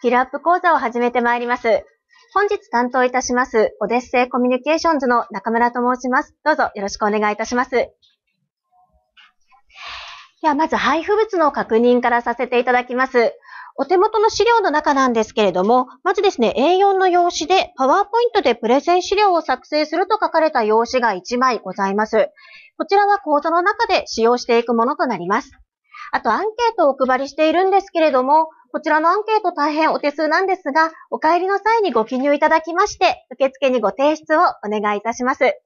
スキルアップ講座を始めてまいります。本日担当いたします、オデッセイコミュニケーションズの中村と申します。どうぞよろしくお願いいたします。では、まず配布物の確認からさせていただきます。お手元の資料の中なんですけれども、まずですね、A4 の用紙で、パワーポイントでプレゼン資料を作成すると書かれた用紙が1枚ございます。こちらは講座の中で使用していくものとなります。あとアンケートをお配りしているんですけれども、こちらのアンケート大変お手数なんですが、お帰りの際にご記入いただきまして、受付にご提出をお願いいたします。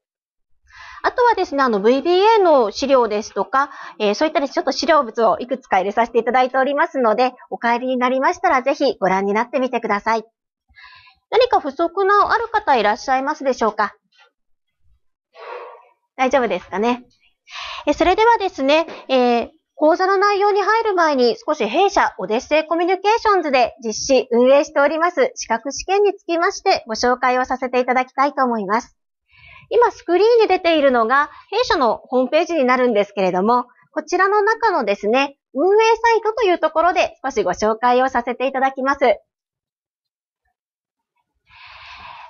あとはですね、あの VBA の資料ですとか、えー、そういったちょっと資料物をいくつか入れさせていただいておりますので、お帰りになりましたらぜひご覧になってみてください。何か不足のある方いらっしゃいますでしょうか大丈夫ですかね。えそれではですね、えー講座の内容に入る前に少し弊社オデッセイコミュニケーションズで実施運営しております資格試験につきましてご紹介をさせていただきたいと思います。今スクリーンに出ているのが弊社のホームページになるんですけれども、こちらの中のですね、運営サイトというところで少しご紹介をさせていただきます。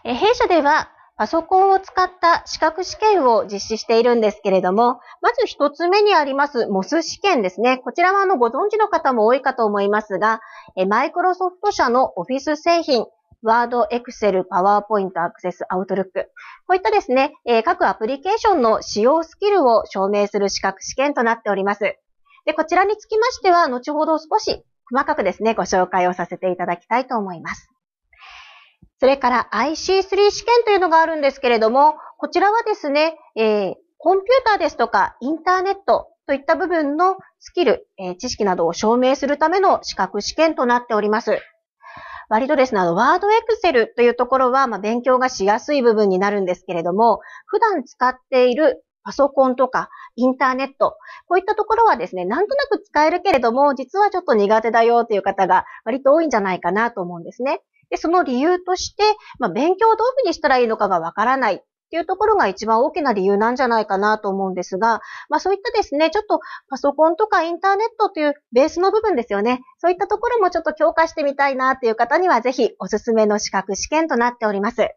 弊社ではパソコンを使った資格試験を実施しているんですけれども、まず一つ目にあります MOS 試験ですね。こちらはあのご存知の方も多いかと思いますが、マイクロソフト社のオフィス製品、ワード、エクセル、パワーポイント、アクセス、アウトルック。こういったですね、え各アプリケーションの使用スキルを証明する資格試験となっております。で、こちらにつきましては、後ほど少し細かくですね、ご紹介をさせていただきたいと思います。それから IC3 試験というのがあるんですけれども、こちらはですね、えー、コンピューターですとかインターネットといった部分のスキル、えー、知識などを証明するための資格試験となっております。割とですね、あの、ワードエクセルというところは、まあ、勉強がしやすい部分になるんですけれども、普段使っているパソコンとか、インターネット、こういったところはですね、なんとなく使えるけれども、実はちょっと苦手だよという方が割と多いんじゃないかなと思うんですね。で、その理由として、まあ、勉強をどういうふうにしたらいいのかがわからないっていうところが一番大きな理由なんじゃないかなと思うんですが、まあそういったですね、ちょっとパソコンとかインターネットというベースの部分ですよね。そういったところもちょっと強化してみたいなっていう方にはぜひおすすめの資格試験となっております。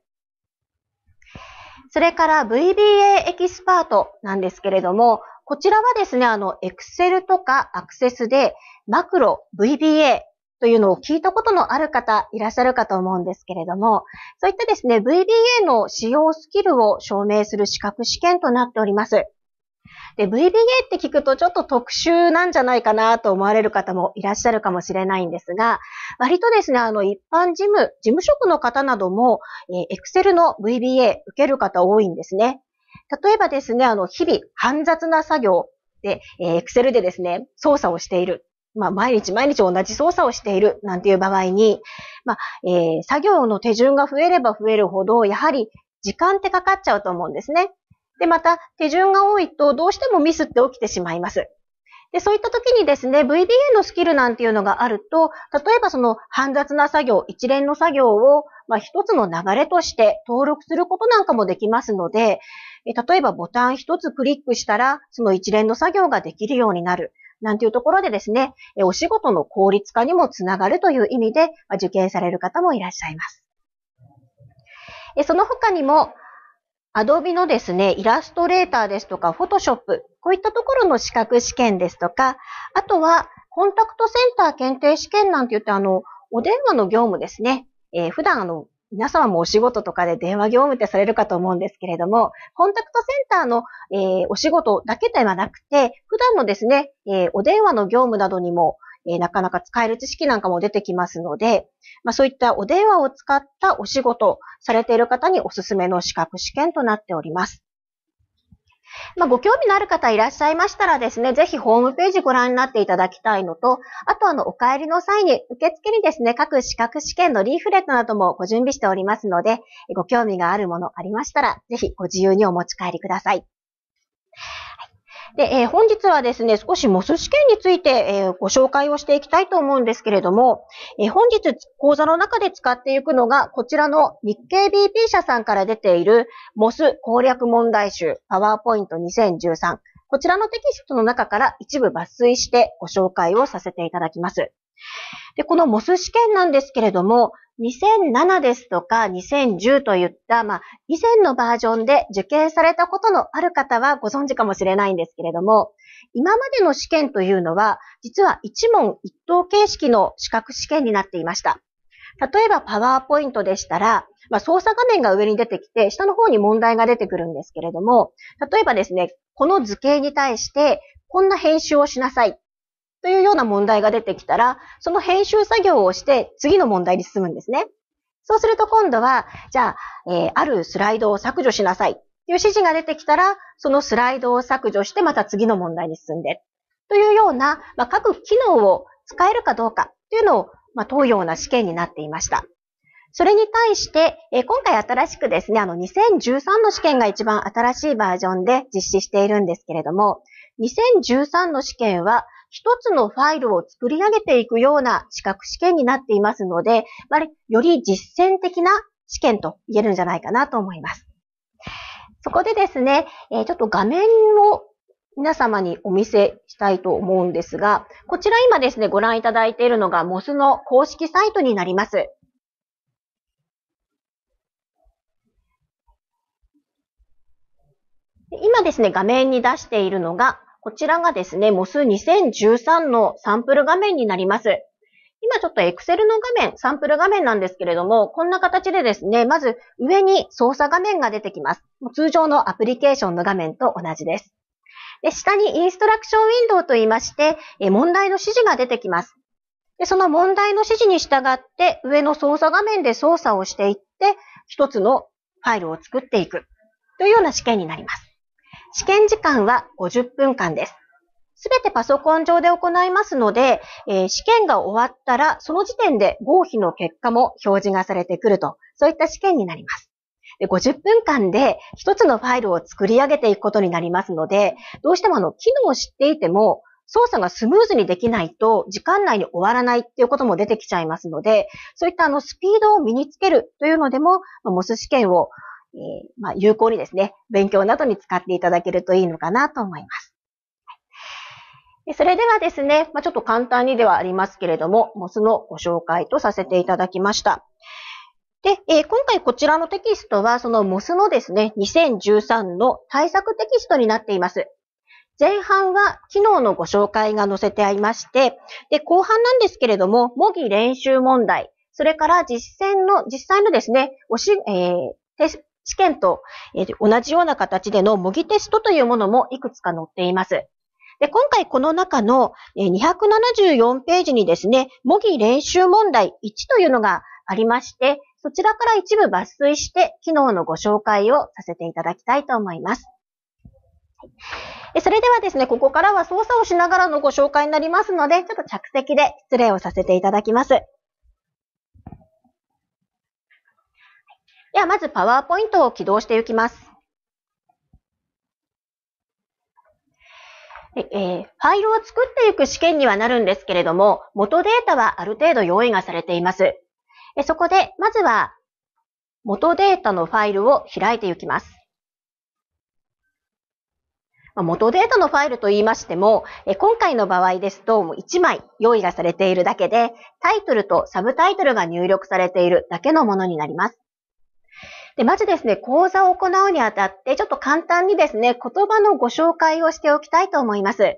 それから VBA エキスパートなんですけれども、こちらはですね、あの、Excel とか Access でマクロ、VBA、というのを聞いたことのある方いらっしゃるかと思うんですけれども、そういったですね、VBA の使用スキルを証明する資格試験となっております。で、VBA って聞くとちょっと特殊なんじゃないかなと思われる方もいらっしゃるかもしれないんですが、割とですね、あの一般事務、事務職の方なども、え Excel の VBA 受ける方多いんですね。例えばですね、あの日々煩雑な作業で、え Excel でですね、操作をしているまあ、毎日毎日同じ操作をしているなんていう場合に、まあ、えー、作業の手順が増えれば増えるほど、やはり時間ってかかっちゃうと思うんですね。で、また、手順が多いとどうしてもミスって起きてしまいます。で、そういった時にですね、VBA のスキルなんていうのがあると、例えばその煩雑な作業、一連の作業を、まあ、一つの流れとして登録することなんかもできますので、例えばボタン一つクリックしたら、その一連の作業ができるようになる。なんていうところでですね、お仕事の効率化にもつながるという意味で、受験される方もいらっしゃいます。その他にも、アドビのですね、イラストレーターですとか、フォトショップ、こういったところの資格試験ですとか、あとは、コンタクトセンター検定試験なんて言って、あの、お電話の業務ですね。えー、普段あの、皆様もお仕事とかで電話業務ってされるかと思うんですけれども、コンタクトセンターの、えー、お仕事だけではなくて、普段のですね、えー、お電話の業務などにも、えー、なかなか使える知識なんかも出てきますので、まあ、そういったお電話を使ったお仕事されている方におすすめの資格試験となっております。まあ、ご興味のある方いらっしゃいましたらですね、ぜひホームページご覧になっていただきたいのと、あとあの、お帰りの際に、受付にですね、各資格試験のリーフレットなどもご準備しておりますので、ご興味があるものありましたら、ぜひご自由にお持ち帰りください。で、えー、本日はですね、少しモス試験について、えー、ご紹介をしていきたいと思うんですけれども、えー、本日講座の中で使っていくのが、こちらの日経 BP 社さんから出ている、モス攻略問題集、パワーポイント2013。こちらのテキストの中から一部抜粋してご紹介をさせていただきます。で、このモス試験なんですけれども、2007ですとか2010といった、まあ、以前のバージョンで受験されたことのある方はご存知かもしれないんですけれども、今までの試験というのは、実は一問一答形式の資格試験になっていました。例えばパワーポイントでしたら、まあ、操作画面が上に出てきて、下の方に問題が出てくるんですけれども、例えばですね、この図形に対して、こんな編集をしなさい。というような問題が出てきたら、その編集作業をして次の問題に進むんですね。そうすると今度は、じゃあ、えー、あるスライドを削除しなさいという指示が出てきたら、そのスライドを削除してまた次の問題に進んで、というような、まあ、各機能を使えるかどうかというのを、まあ、問うような試験になっていました。それに対して、えー、今回新しくですね、あの2013の試験が一番新しいバージョンで実施しているんですけれども、2013の試験は一つのファイルを作り上げていくような資格試験になっていますので、より実践的な試験と言えるんじゃないかなと思います。そこでですね、ちょっと画面を皆様にお見せしたいと思うんですが、こちら今ですね、ご覧いただいているのが MOS の公式サイトになります。今ですね、画面に出しているのがこちらがですね、MOS2013 のサンプル画面になります。今ちょっと Excel の画面、サンプル画面なんですけれども、こんな形でですね、まず上に操作画面が出てきます。通常のアプリケーションの画面と同じです。で下にインストラクションウィンドウと言いまして、問題の指示が出てきます。でその問題の指示に従って、上の操作画面で操作をしていって、一つのファイルを作っていくというような試験になります。試験時間は50分間です。すべてパソコン上で行いますので、えー、試験が終わったら、その時点で合否の結果も表示がされてくると、そういった試験になります。で50分間で一つのファイルを作り上げていくことになりますので、どうしてもあの、機能を知っていても、操作がスムーズにできないと、時間内に終わらないっていうことも出てきちゃいますので、そういったあの、スピードを身につけるというのでも、モス試験をえー、まあ、有効にですね、勉強などに使っていただけるといいのかなと思います。それではですね、まあ、ちょっと簡単にではありますけれども、モスのご紹介とさせていただきました。で、えー、今回こちらのテキストは、そのモスのですね、2013の対策テキストになっています。前半は機能のご紹介が載せてありまして、で、後半なんですけれども、模擬練習問題、それから実践の、実際のですね、おし、えー、試験と、え同じような形での模擬テストというものもいくつか載っています。で、今回この中の274ページにですね、模擬練習問題1というのがありまして、そちらから一部抜粋して、機能のご紹介をさせていただきたいと思います。それではですね、ここからは操作をしながらのご紹介になりますので、ちょっと着席で失礼をさせていただきます。ではまずパワーポイントを起動していきます。えー、ファイルを作っていく試験にはなるんですけれども、元データはある程度用意がされています。えそこで、まずは元データのファイルを開いていきます。元データのファイルと言いましても、今回の場合ですと、1枚用意がされているだけで、タイトルとサブタイトルが入力されているだけのものになります。で、まずですね、講座を行うにあたって、ちょっと簡単にですね、言葉のご紹介をしておきたいと思います。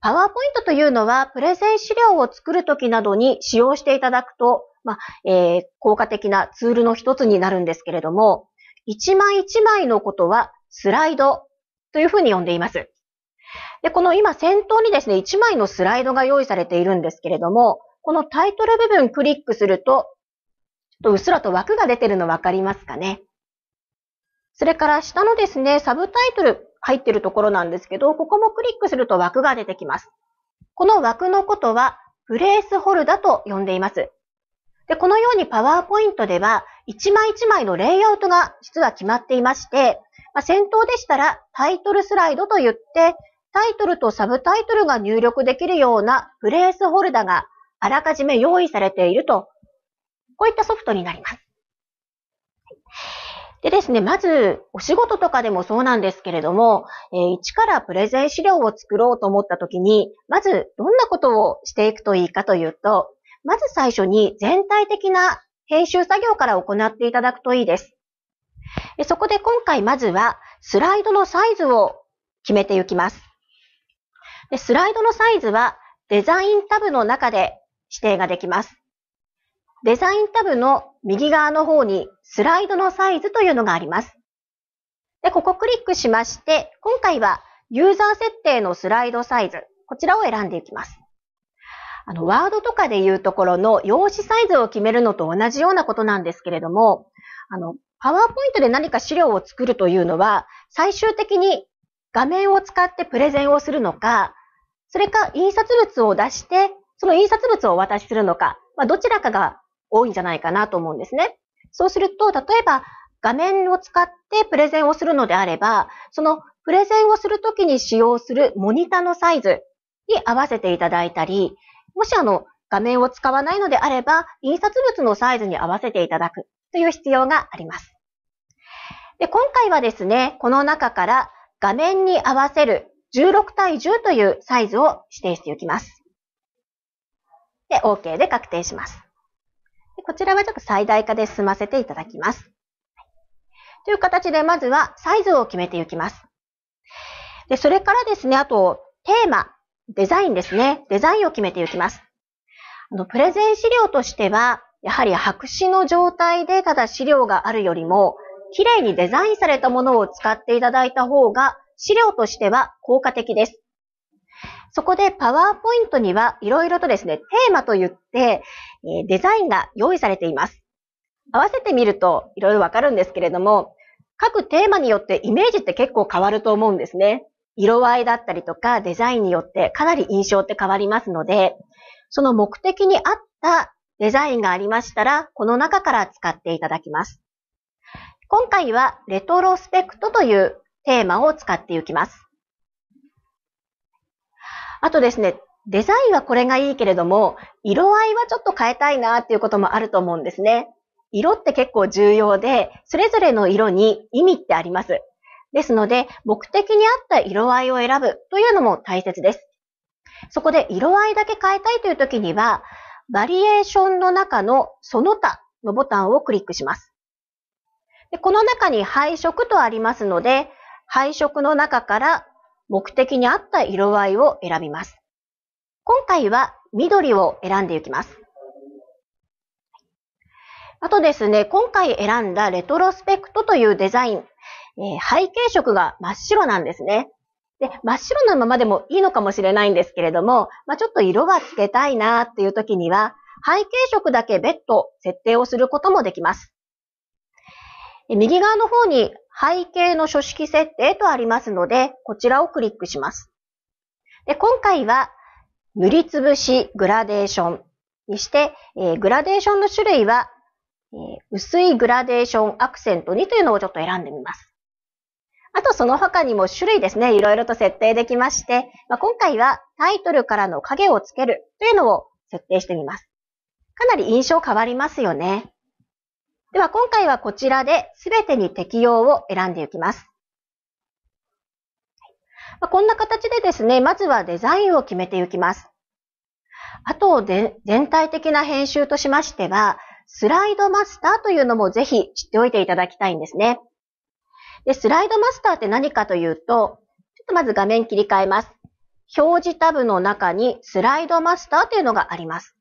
パワーポイントというのは、プレゼン資料を作るときなどに使用していただくと、まあ、えー、効果的なツールの一つになるんですけれども、一枚一枚のことはスライドというふうに呼んでいます。で、この今先頭にですね、一枚のスライドが用意されているんですけれども、このタイトル部分クリックすると、と、うっすらと枠が出てるの分かりますかね。それから下のですね、サブタイトル入ってるところなんですけど、ここもクリックすると枠が出てきます。この枠のことは、プレースホルダと呼んでいます。で、このようにパワーポイントでは、一枚一枚のレイアウトが実は決まっていまして、まあ、先頭でしたらタイトルスライドと言って、タイトルとサブタイトルが入力できるようなプレースホルダがあらかじめ用意されているとこういったソフトになります。でですね、まず、お仕事とかでもそうなんですけれども、えー、一からプレゼン資料を作ろうと思った時に、まず、どんなことをしていくといいかというと、まず最初に全体的な編集作業から行っていただくといいです。でそこで今回まずは、スライドのサイズを決めていきます。でスライドのサイズは、デザインタブの中で指定ができます。デザインタブの右側の方にスライドのサイズというのがあります。で、ここクリックしまして、今回はユーザー設定のスライドサイズ、こちらを選んでいきます。あの、ワードとかでいうところの用紙サイズを決めるのと同じようなことなんですけれども、あの、パワーポイントで何か資料を作るというのは、最終的に画面を使ってプレゼンをするのか、それか印刷物を出して、その印刷物をお渡しするのか、まあ、どちらかが多いんじゃないかなと思うんですね。そうすると、例えば画面を使ってプレゼンをするのであれば、そのプレゼンをするときに使用するモニターのサイズに合わせていただいたり、もしあの、画面を使わないのであれば、印刷物のサイズに合わせていただくという必要があります。で今回はですね、この中から画面に合わせる16対10というサイズを指定しておきます。で、OK で確定します。でこちらはちょっと最大化で済ませていただきます。という形で、まずはサイズを決めていきます。で、それからですね、あと、テーマ、デザインですね。デザインを決めていきます。あの、プレゼン資料としては、やはり白紙の状態でただ資料があるよりも、綺麗にデザインされたものを使っていただいた方が、資料としては効果的です。そこでパワーポイントには色々とですね、テーマと言って、えデザインが用意されています。合わせてみるといろいろわかるんですけれども、各テーマによってイメージって結構変わると思うんですね。色合いだったりとかデザインによってかなり印象って変わりますので、その目的に合ったデザインがありましたら、この中から使っていただきます。今回はレトロスペクトというテーマを使っていきます。あとですね、デザインはこれがいいけれども、色合いはちょっと変えたいなっていうこともあると思うんですね。色って結構重要で、それぞれの色に意味ってあります。ですので、目的に合った色合いを選ぶというのも大切です。そこで色合いだけ変えたいという時には、バリエーションの中のその他のボタンをクリックします。でこの中に配色とありますので、配色の中から目的に合った色合いを選びます。今回は緑を選んでいきます。あとですね、今回選んだレトロスペクトというデザイン、えー、背景色が真っ白なんですね。で、真っ白なままでもいいのかもしれないんですけれども、まあ、ちょっと色がつけたいなっていう時には、背景色だけ別途設定をすることもできます。右側の方に背景の書式設定とありますので、こちらをクリックします。で今回は塗りつぶしグラデーションにして、えー、グラデーションの種類は、えー、薄いグラデーションアクセント2というのをちょっと選んでみます。あとその他にも種類ですね、いろいろと設定できまして、まあ、今回はタイトルからの影をつけるというのを設定してみます。かなり印象変わりますよね。では今回はこちらで全てに適用を選んでいきます。まあ、こんな形でですね、まずはデザインを決めていきます。あとで、全体的な編集としましては、スライドマスターというのもぜひ知っておいていただきたいんですね。で、スライドマスターって何かというと、ちょっとまず画面切り替えます。表示タブの中にスライドマスターというのがあります。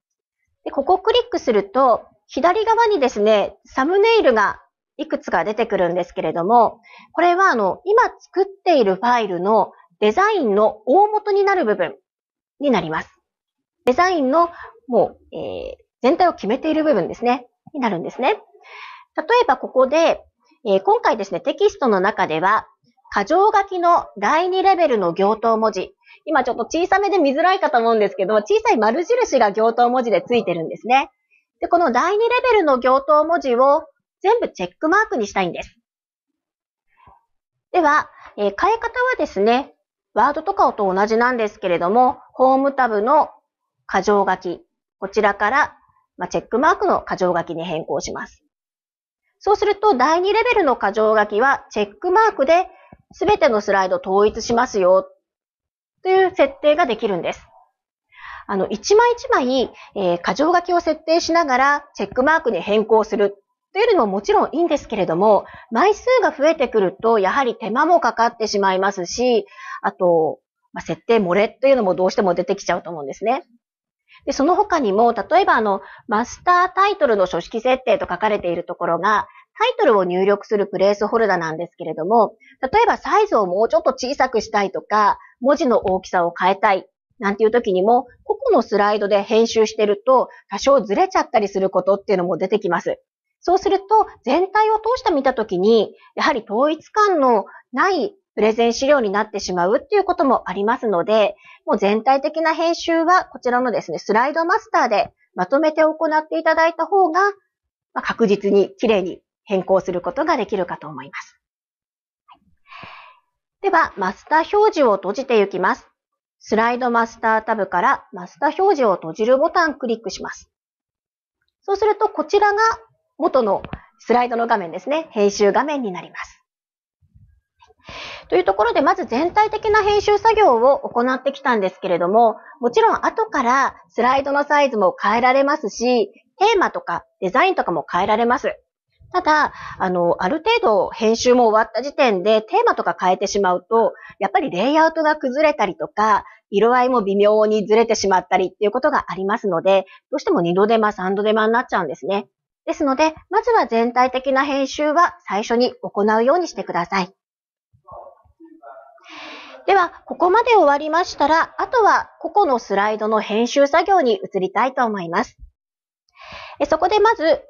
でここをクリックすると、左側にですね、サムネイルがいくつか出てくるんですけれども、これはあの、今作っているファイルのデザインの大元になる部分になります。デザインのもう、えー、全体を決めている部分ですね、になるんですね。例えばここで、えー、今回ですね、テキストの中では、過剰書きの第2レベルの行頭文字。今ちょっと小さめで見づらいかと思うんですけど、小さい丸印が行頭文字でついてるんですね。で、この第2レベルの行頭文字を全部チェックマークにしたいんです。では、えー、変え方はですね、ワードとかと同じなんですけれども、ホームタブの箇条書き、こちらから、まチェックマークの箇条書きに変更します。そうすると、第2レベルの箇条書きは、チェックマークで全てのスライド統一しますよ、という設定ができるんです。あの、一枚一枚、えー、箇条書きを設定しながら、チェックマークに変更するというのももちろんいいんですけれども、枚数が増えてくると、やはり手間もかかってしまいますし、あと、まあ、設定漏れというのもどうしても出てきちゃうと思うんですね。で、その他にも、例えばあの、マスタータイトルの書式設定と書かれているところが、タイトルを入力するプレースホルダーなんですけれども、例えばサイズをもうちょっと小さくしたいとか、文字の大きさを変えたい、なんていう時にも、個々のスライドで編集してると、多少ずれちゃったりすることっていうのも出てきます。そうすると、全体を通して見たときに、やはり統一感のないプレゼン資料になってしまうっていうこともありますので、もう全体的な編集はこちらのですね、スライドマスターでまとめて行っていただいた方が、ま確実に綺麗に変更することができるかと思います。では、マスター表示を閉じていきます。スライドマスタータブからマスター表示を閉じるボタンクリックします。そうすると、こちらが元のスライドの画面ですね、編集画面になります。というところで、まず全体的な編集作業を行ってきたんですけれども、もちろん後からスライドのサイズも変えられますし、テーマとかデザインとかも変えられます。ただ、あの、ある程度編集も終わった時点でテーマとか変えてしまうと、やっぱりレイアウトが崩れたりとか、色合いも微妙にずれてしまったりっていうことがありますので、どうしても2度手間、3度手間になっちゃうんですね。ですので、まずは全体的な編集は最初に行うようにしてください。では、ここまで終わりましたら、あとは個々のスライドの編集作業に移りたいと思います。そこでまず、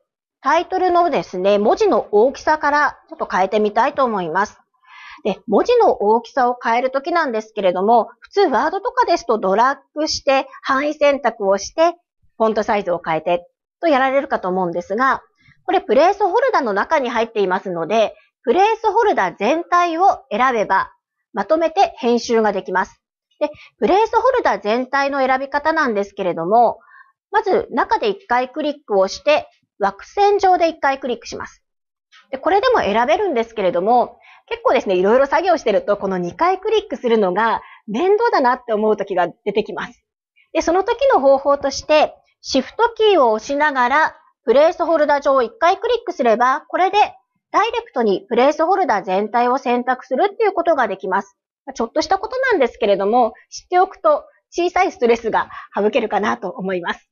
タイトルのですね、文字の大きさからちょっと変えてみたいと思います。で、文字の大きさを変えるときなんですけれども、普通ワードとかですとドラッグして、範囲選択をして、フォントサイズを変えてとやられるかと思うんですが、これプレースホルダーの中に入っていますので、プレースホルダー全体を選べば、まとめて編集ができます。で、プレースホルダー全体の選び方なんですけれども、まず中で1回クリックをして、枠線上で1回クリックします。で、これでも選べるんですけれども、結構ですね、いろいろ作業してると、この2回クリックするのが面倒だなって思う時が出てきます。で、その時の方法として、シフトキーを押しながら、プレイスホルダー上を1回クリックすれば、これでダイレクトにプレイスホルダー全体を選択するっていうことができます。ちょっとしたことなんですけれども、知っておくと小さいストレスが省けるかなと思います。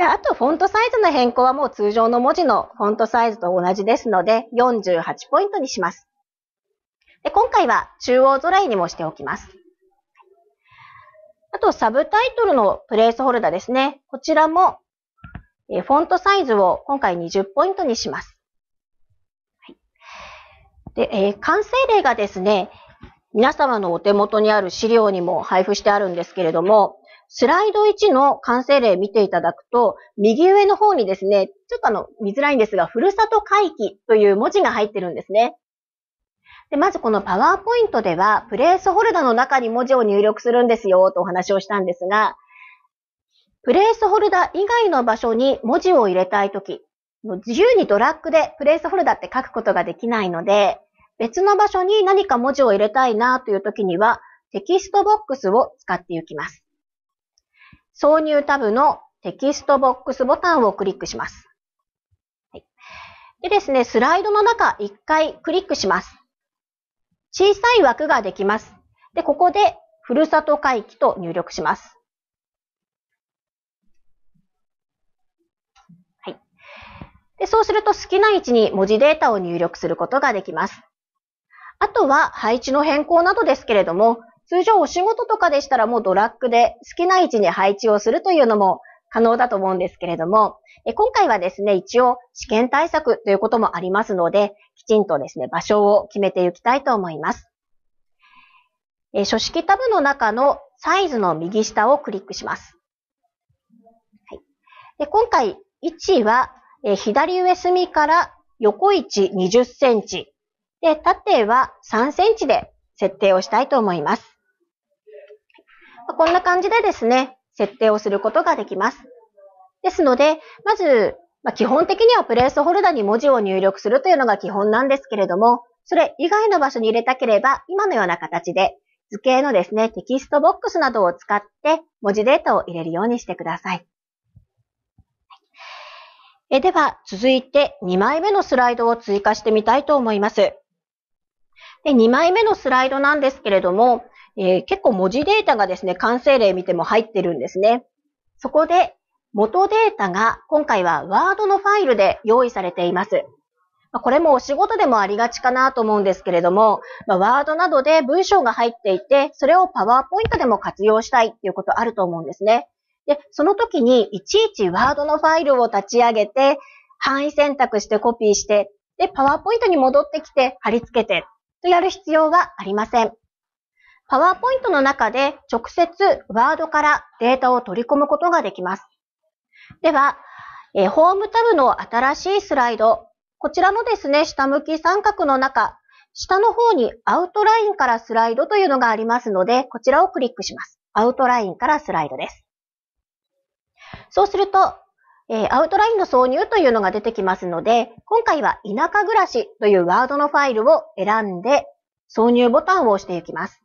あと、フォントサイズの変更はもう通常の文字のフォントサイズと同じですので、48ポイントにします。で今回は中央らいにもしておきます。あと、サブタイトルのプレイスホルダーですね。こちらも、えフォントサイズを今回20ポイントにします。はい、で、えー、完成例がですね、皆様のお手元にある資料にも配布してあるんですけれども、スライド1の完成例見ていただくと、右上の方にですね、ちょっとあの、見づらいんですが、ふるさと回帰という文字が入ってるんですね。で、まずこのパワーポイントでは、プレースホルダーの中に文字を入力するんですよ、とお話をしたんですが、プレースホルダー以外の場所に文字を入れたいとき、自由にドラッグでプレースホルダーって書くことができないので、別の場所に何か文字を入れたいなというときには、テキストボックスを使っていきます。挿入タブのテキストボックスボタンをクリックします。でですね、スライドの中1回クリックします。小さい枠ができます。で、ここで、ふるさと回帰と入力します。はい。で、そうすると好きな位置に文字データを入力することができます。あとは配置の変更などですけれども、通常お仕事とかでしたらもうドラッグで好きな位置に配置をするというのも可能だと思うんですけれども、今回はですね、一応試験対策ということもありますので、きちんとですね、場所を決めていきたいと思います。書式タブの中のサイズの右下をクリックします。はい、で今回、位置は、左上隅から横位置20センチ、で、縦は3センチで設定をしたいと思います。こんな感じでですね、設定をすることができます。ですので、まず、まあ、基本的にはプレイスホルダーに文字を入力するというのが基本なんですけれども、それ以外の場所に入れたければ、今のような形で図形のですね、テキストボックスなどを使って文字データを入れるようにしてください。えでは、続いて2枚目のスライドを追加してみたいと思います。で2枚目のスライドなんですけれども、えー、結構文字データがですね、完成例見ても入ってるんですね。そこで、元データが今回はワードのファイルで用意されています。これもお仕事でもありがちかなと思うんですけれども、ワードなどで文章が入っていて、それをパワーポイントでも活用したいっていうことあると思うんですね。で、その時にいちいちワードのファイルを立ち上げて、範囲選択してコピーして、で、パワーポイントに戻ってきて貼り付けてとやる必要はありません。パワーポイントの中で直接ワードからデータを取り込むことができます。では、えホームタブの新しいスライド。こちらのですね、下向き三角の中、下の方にアウトラインからスライドというのがありますので、こちらをクリックします。アウトラインからスライドです。そうすると、えアウトラインの挿入というのが出てきますので、今回は田舎暮らしというワードのファイルを選んで、挿入ボタンを押していきます。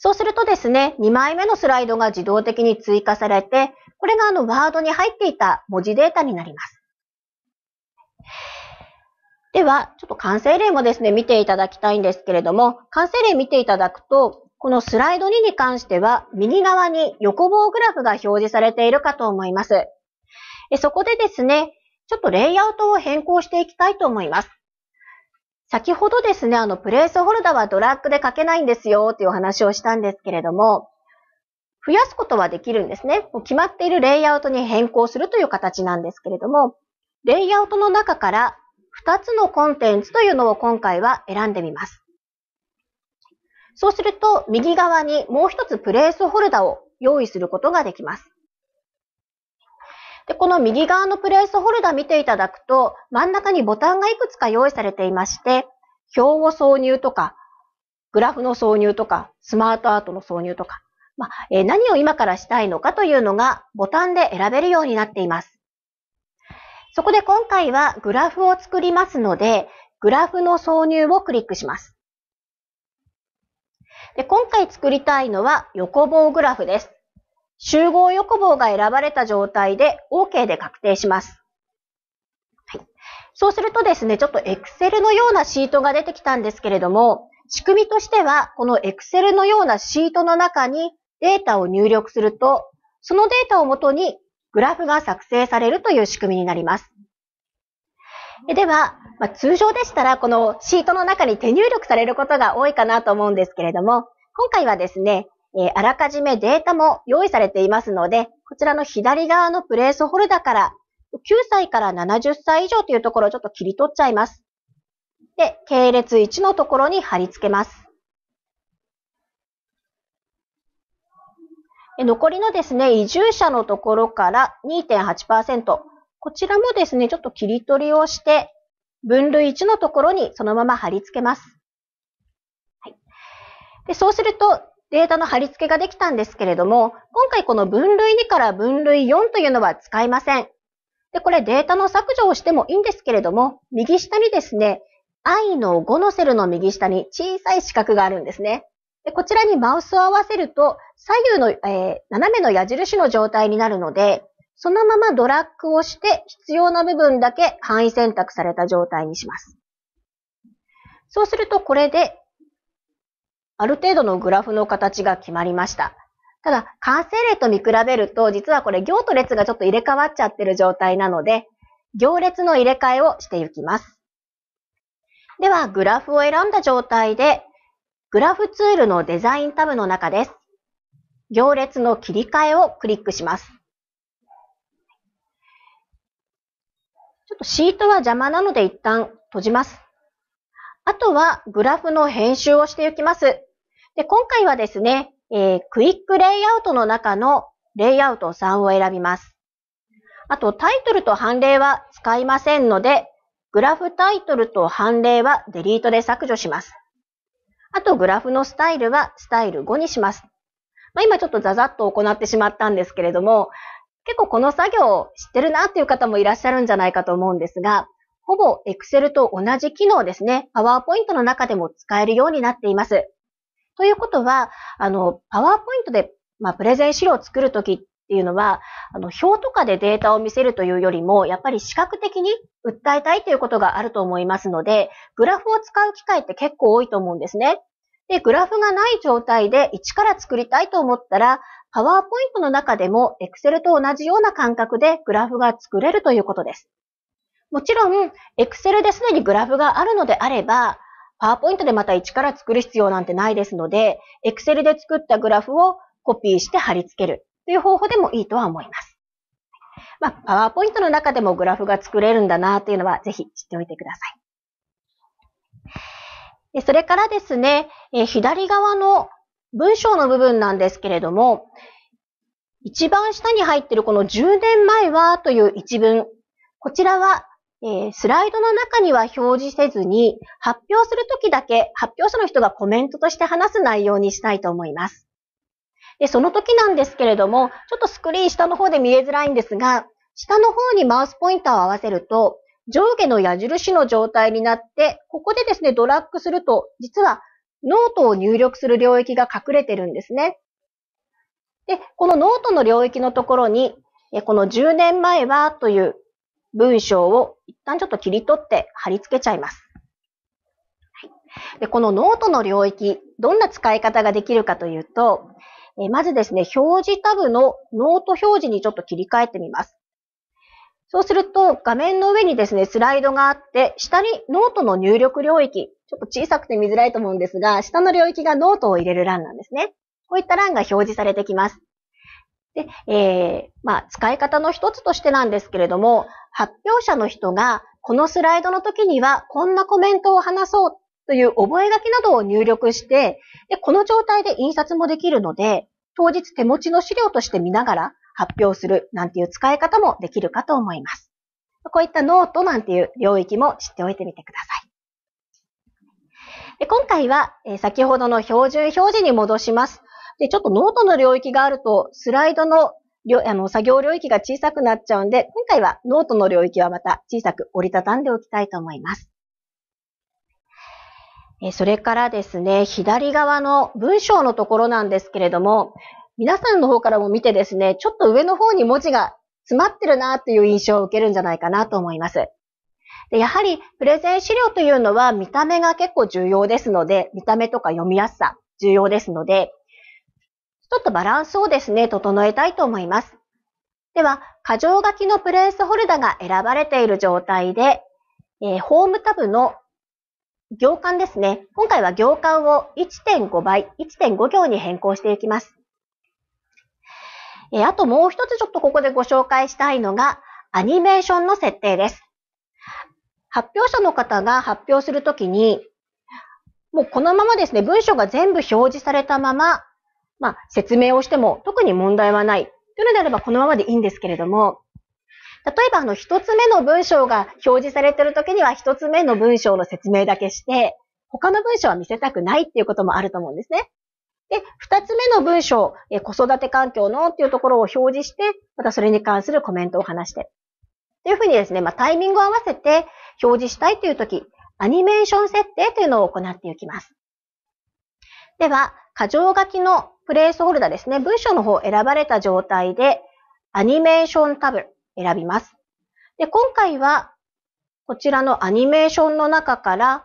そうするとですね、2枚目のスライドが自動的に追加されて、これがあのワードに入っていた文字データになります。では、ちょっと完成例もですね、見ていただきたいんですけれども、完成例見ていただくと、このスライド2に関しては、右側に横棒グラフが表示されているかと思います。そこでですね、ちょっとレイアウトを変更していきたいと思います。先ほどですね、あの、プレイスホルダーはドラッグで書けないんですよっていうお話をしたんですけれども、増やすことはできるんですね。もう決まっているレイアウトに変更するという形なんですけれども、レイアウトの中から2つのコンテンツというのを今回は選んでみます。そうすると、右側にもう一つプレイスホルダーを用意することができます。で、この右側のプレイスホルダー見ていただくと、真ん中にボタンがいくつか用意されていまして、表を挿入とか、グラフの挿入とか、スマートアートの挿入とか、まあ、えー、何を今からしたいのかというのがボタンで選べるようになっています。そこで今回はグラフを作りますので、グラフの挿入をクリックします。で今回作りたいのは横棒グラフです。集合欲望が選ばれた状態で OK で確定します。はい、そうするとですね、ちょっと Excel のようなシートが出てきたんですけれども、仕組みとしては、この Excel のようなシートの中にデータを入力すると、そのデータをもとにグラフが作成されるという仕組みになります。では、まあ、通常でしたら、このシートの中に手入力されることが多いかなと思うんですけれども、今回はですね、えあらかじめデータも用意されていますので、こちらの左側のプレースホルダーから、9歳から70歳以上というところをちょっと切り取っちゃいます。で、系列1のところに貼り付けます。残りのですね、移住者のところから2.8%。こちらもですね、ちょっと切り取りをして、分類1のところにそのまま貼り付けます。はい、でそうすると、データの貼り付けができたんですけれども、今回この分類2から分類4というのは使いません。で、これデータの削除をしてもいいんですけれども、右下にですね、i の5のセルの右下に小さい四角があるんですね。でこちらにマウスを合わせると、左右の、えー、斜めの矢印の状態になるので、そのままドラッグをして必要な部分だけ範囲選択された状態にします。そうするとこれである程度のグラフの形が決まりました。ただ、完成例と見比べると、実はこれ行と列がちょっと入れ替わっちゃってる状態なので、行列の入れ替えをしていきます。では、グラフを選んだ状態で、グラフツールのデザインタブの中です。行列の切り替えをクリックします。ちょっとシートは邪魔なので一旦閉じます。あとはグラフの編集をしていきます。で、今回はですね、えー、クイックレイアウトの中のレイアウト3を選びます。あと、タイトルと判例は使いませんので、グラフタイトルと判例はデリートで削除します。あと、グラフのスタイルはスタイル5にします。まあ、今ちょっとザザッと行ってしまったんですけれども、結構この作業知ってるなっていう方もいらっしゃるんじゃないかと思うんですが、ほぼ Excel と同じ機能ですね、PowerPoint の中でも使えるようになっています。ということは、あの、パワーポイントで、まあ、プレゼン資料を作るときっていうのは、あの、表とかでデータを見せるというよりも、やっぱり視覚的に訴えたいということがあると思いますので、グラフを使う機会って結構多いと思うんですね。で、グラフがない状態で一から作りたいと思ったら、パワーポイントの中でも Excel と同じような感覚でグラフが作れるということです。もちろん、Excel ですでにグラフがあるのであれば、パワーポイントでまた一から作る必要なんてないですので、Excel で作ったグラフをコピーして貼り付けるという方法でもいいとは思います。まあ、パワーポイントの中でもグラフが作れるんだなというのはぜひ知っておいてください。それからですね、え左側の文章の部分なんですけれども、一番下に入っているこの10年前はという一文、こちらはえー、スライドの中には表示せずに、発表するときだけ発表者の人がコメントとして話す内容にしたいと思います。で、その時なんですけれども、ちょっとスクリーン下の方で見えづらいんですが、下の方にマウスポインターを合わせると、上下の矢印の状態になって、ここでですね、ドラッグすると、実はノートを入力する領域が隠れてるんですね。で、このノートの領域のところに、この10年前はという文章を一旦ちょっと切り取って貼り付けちゃいます。でこのノートの領域、どんな使い方ができるかというと、えまずですね、表示タブのノート表示にちょっと切り替えてみます。そうすると、画面の上にですね、スライドがあって、下にノートの入力領域、ちょっと小さくて見づらいと思うんですが、下の領域がノートを入れる欄なんですね。こういった欄が表示されてきます。で、えー、まあ、使い方の一つとしてなんですけれども、発表者の人が、このスライドの時にはこんなコメントを話そうという覚書などを入力して、で、この状態で印刷もできるので、当日手持ちの資料として見ながら発表するなんていう使い方もできるかと思います。こういったノートなんていう領域も知っておいてみてください。で今回は、先ほどの標準表示に戻します。で、ちょっとノートの領域があると、スライドのあの作業領域が小さくなっちゃうんで、今回はノートの領域はまた小さく折りたたんでおきたいと思います。それからですね、左側の文章のところなんですけれども、皆さんの方からも見てですね、ちょっと上の方に文字が詰まってるなという印象を受けるんじゃないかなと思います。でやはり、プレゼン資料というのは見た目が結構重要ですので、見た目とか読みやすさ重要ですので、ちょっとバランスをですね、整えたいと思います。では、箇条書きのプレイスホルダーが選ばれている状態で、えー、ホームタブの行間ですね。今回は行間を1.5倍、1.5行に変更していきます。えー、あともう一つちょっとここでご紹介したいのが、アニメーションの設定です。発表者の方が発表するときに、もうこのままですね、文章が全部表示されたまま、まあ、説明をしても特に問題はない。というのであれば、このままでいいんですけれども、例えば、あの、一つ目の文章が表示されているときには、一つ目の文章の説明だけして、他の文章は見せたくないっていうこともあると思うんですね。で、二つ目の文章、え子育て環境のっていうところを表示して、またそれに関するコメントを話して。というふうにですね、まあ、タイミングを合わせて表示したいというとき、アニメーション設定というのを行っていきます。では、箇条書きのプレイスホルダーですね、文章の方を選ばれた状態で、アニメーションタブ選びます。で、今回は、こちらのアニメーションの中から、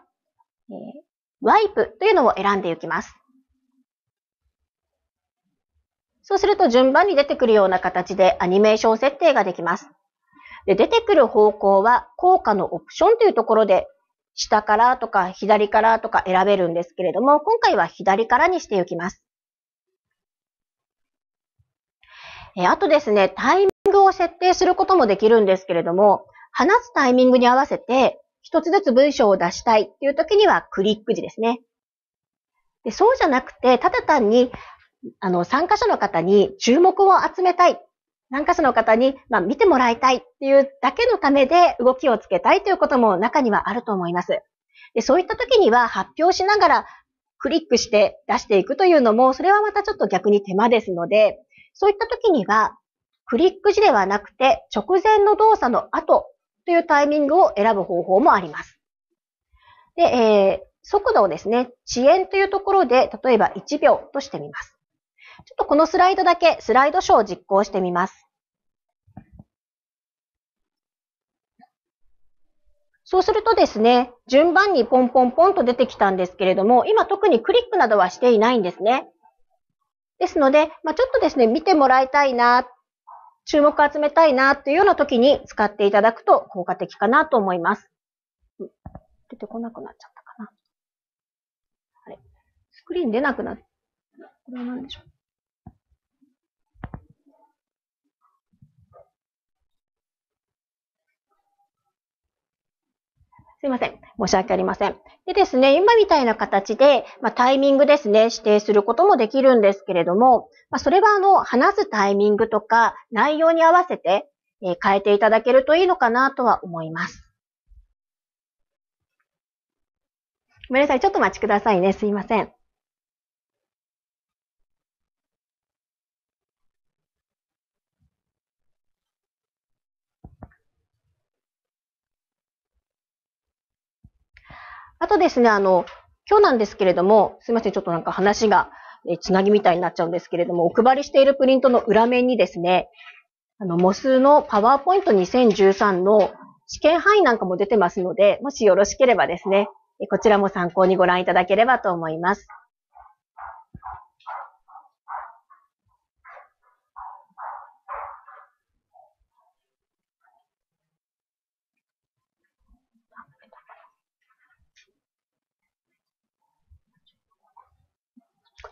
えー、ワイプというのを選んでいきます。そうすると順番に出てくるような形でアニメーション設定ができます。で出てくる方向は効果のオプションというところで下からとか左からとか選べるんですけれども、今回は左からにしておきます。えあとですね、タイミングを設定することもできるんですけれども、話すタイミングに合わせて、一つずつ文章を出したいっていう時にはクリック時ですね。でそうじゃなくて、ただ単に、あの、参加者の方に注目を集めたい参加者の方に、まあ、見てもらいたいっていうだけのためで動きをつけたいということも中にはあると思います。でそういった時には発表しながらクリックして出していくというのも、それはまたちょっと逆に手間ですので、そういった時には、クリック時ではなくて、直前の動作の後というタイミングを選ぶ方法もあります。で、えー、速度をですね、遅延というところで、例えば1秒としてみます。ちょっとこのスライドだけ、スライドショーを実行してみます。そうするとですね、順番にポンポンポンと出てきたんですけれども、今特にクリックなどはしていないんですね。ですので、まあ、ちょっとですね、見てもらいたいな、注目を集めたいなというような時に使っていただくと効果的かなと思います。出てこなくなっちゃったかな。あれスクリーン出なくなる。これは何でしょうすいません。申し訳ありません。でですね、今みたいな形で、まあ、タイミングですね、指定することもできるんですけれども、まあ、それはあの、話すタイミングとか内容に合わせて、えー、変えていただけるといいのかなとは思います。ごめんなさい。ちょっとお待ちくださいね。すいません。あとですね、あの、今日なんですけれども、すいません、ちょっとなんか話が、えつなぎみたいになっちゃうんですけれども、お配りしているプリントの裏面にですね、あの、モスのパワーポイント2013の試験範囲なんかも出てますので、もしよろしければですね、こちらも参考にご覧いただければと思います。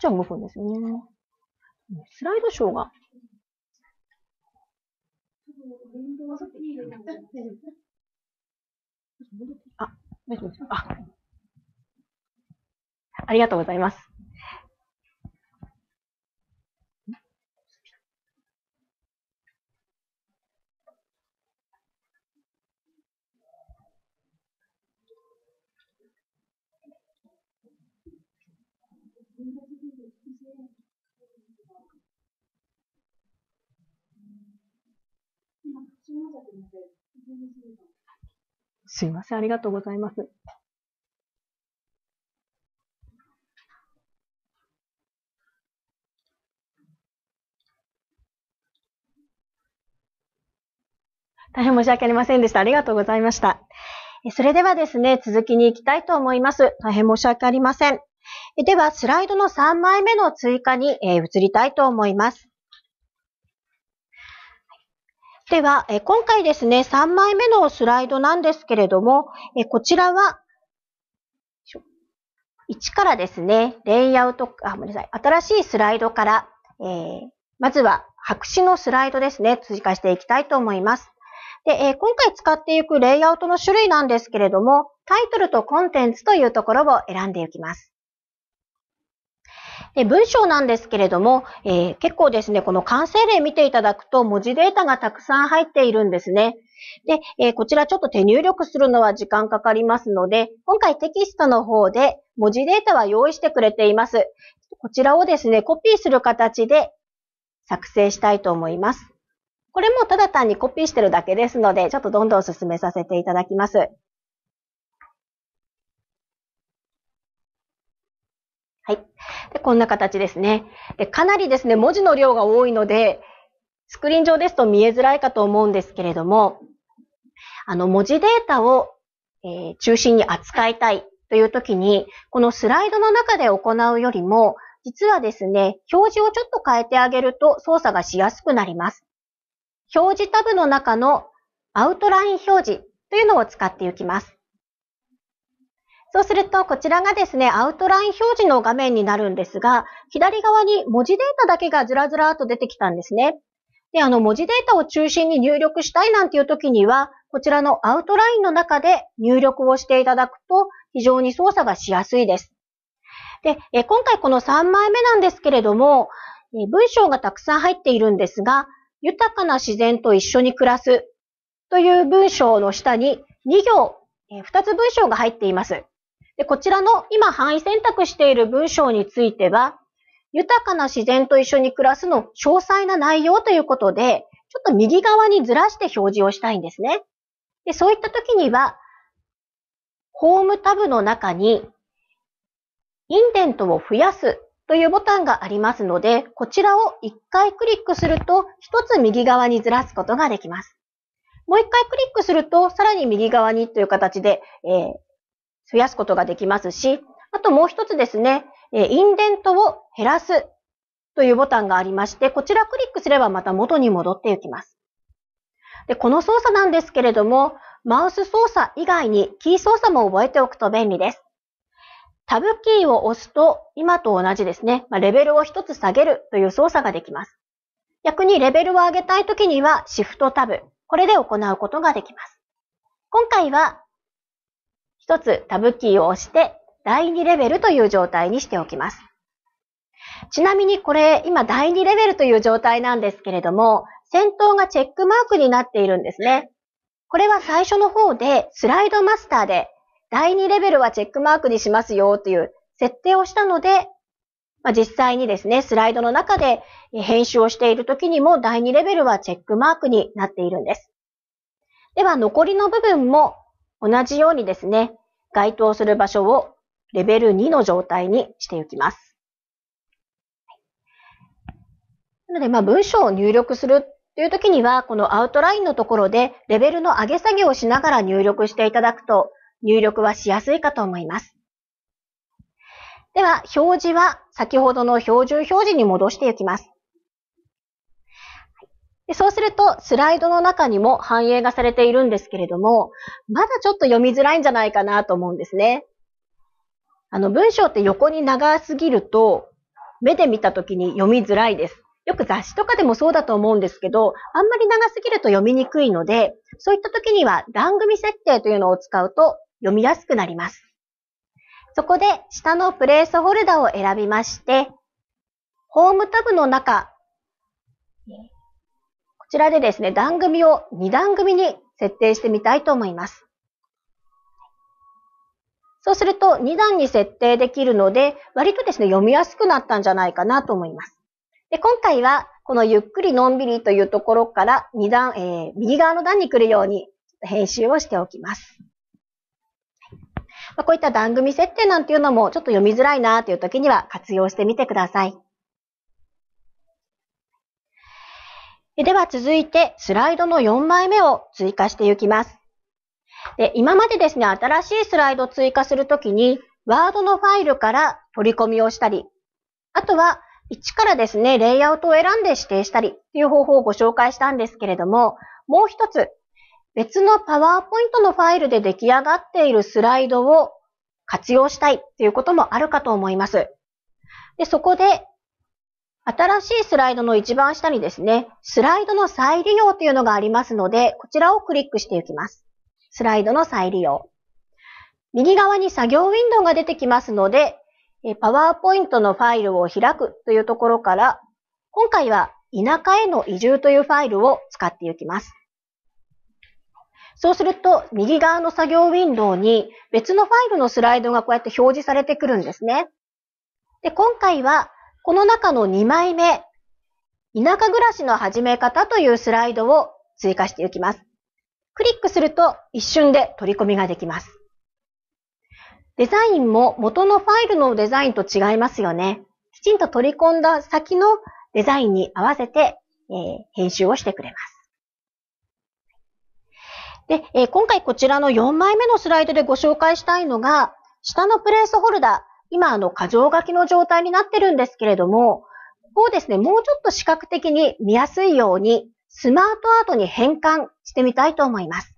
ちゃ動くんですよね。スライドショーが。あ、あ、ありがとうございます。すいません、ありがとうございます。大変申し訳ありませんでした。ありがとうございました。それではですね、続きに行きたいと思います。大変申し訳ありません。では、スライドの3枚目の追加に移りたいと思います。では、え今回ですね、3枚目のスライドなんですけれども、えこちらは、1からですね、レイアウト、あ、ごめんなさい、新しいスライドから、えー、まずは白紙のスライドですね、追加していきたいと思います。で、えー、今回使っていくレイアウトの種類なんですけれども、タイトルとコンテンツというところを選んでいきます。で文章なんですけれども、えー、結構ですね、この完成例見ていただくと文字データがたくさん入っているんですね。で、えー、こちらちょっと手入力するのは時間かかりますので、今回テキストの方で文字データは用意してくれています。こちらをですね、コピーする形で作成したいと思います。これもただ単にコピーしてるだけですので、ちょっとどんどん進めさせていただきます。はい。で、こんな形ですね。で、かなりですね、文字の量が多いので、スクリーン上ですと見えづらいかと思うんですけれども、あの、文字データを、えー、中心に扱いたいという時に、このスライドの中で行うよりも、実はですね、表示をちょっと変えてあげると操作がしやすくなります。表示タブの中のアウトライン表示というのを使っていきます。そうすると、こちらがですね、アウトライン表示の画面になるんですが、左側に文字データだけがずらずらと出てきたんですね。で、あの、文字データを中心に入力したいなんていう時には、こちらのアウトラインの中で入力をしていただくと、非常に操作がしやすいです。で、え今回この3枚目なんですけれども、え文章がたくさん入っているんですが、豊かな自然と一緒に暮らすという文章の下に2行、え2つ文章が入っています。でこちらの今範囲選択している文章については、豊かな自然と一緒に暮らすの詳細な内容ということで、ちょっと右側にずらして表示をしたいんですね。でそういった時には、ホームタブの中に、インデントを増やすというボタンがありますので、こちらを1回クリックすると、1つ右側にずらすことができます。もう1回クリックすると、さらに右側にという形で、えー、増やすことができますし、あともう一つですね、えインデントを減らすというボタンがありまして、こちらクリックすればまた元に戻っていきます。でこの操作なんですけれども、マウス操作以外にキー操作も覚えておくと便利です。タブキーを押すと、今と同じですね、まレベルを1つ下げるという操作ができます。逆にレベルを上げたいときには、シフトタブ。これで行うことができます。今回は一つタブキーを押して第2レベルという状態にしておきます。ちなみにこれ、今第2レベルという状態なんですけれども、先頭がチェックマークになっているんですね。これは最初の方でスライドマスターで第2レベルはチェックマークにしますよという設定をしたので、まあ、実際にですね、スライドの中で編集をしている時にも第2レベルはチェックマークになっているんです。では残りの部分も同じようにですね、該当する場所をレベル2の状態にしていきます。なので、まあ、文章を入力するという時には、このアウトラインのところでレベルの上げ下げをしながら入力していただくと、入力はしやすいかと思います。では、表示は先ほどの標準表示に戻していきます。でそうすると、スライドの中にも反映がされているんですけれども、まだちょっと読みづらいんじゃないかなと思うんですね。あの、文章って横に長すぎると、目で見た時に読みづらいです。よく雑誌とかでもそうだと思うんですけど、あんまり長すぎると読みにくいので、そういった時には番組設定というのを使うと読みやすくなります。そこで下のプレイスホルダーを選びまして、ホームタブの中、ちらでですね、番組を2段組に設定してみたいと思います。そうすると2段に設定できるので、割とですね、読みやすくなったんじゃないかなと思います。で今回は、このゆっくりのんびりというところから2段、えー、右側の段に来るように編集をしておきます。まあ、こういった番組設定なんていうのもちょっと読みづらいなという時には活用してみてください。では続いてスライドの4枚目を追加していきます。で今までですね、新しいスライドを追加するときに、ワードのファイルから取り込みをしたり、あとは1からですね、レイアウトを選んで指定したりという方法をご紹介したんですけれども、もう一つ、別のパワーポイントのファイルで出来上がっているスライドを活用したいということもあるかと思います。でそこで新しいスライドの一番下にですね、スライドの再利用というのがありますので、こちらをクリックしていきます。スライドの再利用。右側に作業ウィンドウが出てきますので、パワーポイントのファイルを開くというところから、今回は田舎への移住というファイルを使っていきます。そうすると、右側の作業ウィンドウに別のファイルのスライドがこうやって表示されてくるんですね。で、今回はこの中の2枚目、田舎暮らしの始め方というスライドを追加していきます。クリックすると一瞬で取り込みができます。デザインも元のファイルのデザインと違いますよね。きちんと取り込んだ先のデザインに合わせて、えー、編集をしてくれます。で、えー、今回こちらの4枚目のスライドでご紹介したいのが、下のプレイスホルダー、今、あの、過剰書きの状態になってるんですけれども、ここをですね、もうちょっと視覚的に見やすいように、スマートアートに変換してみたいと思います。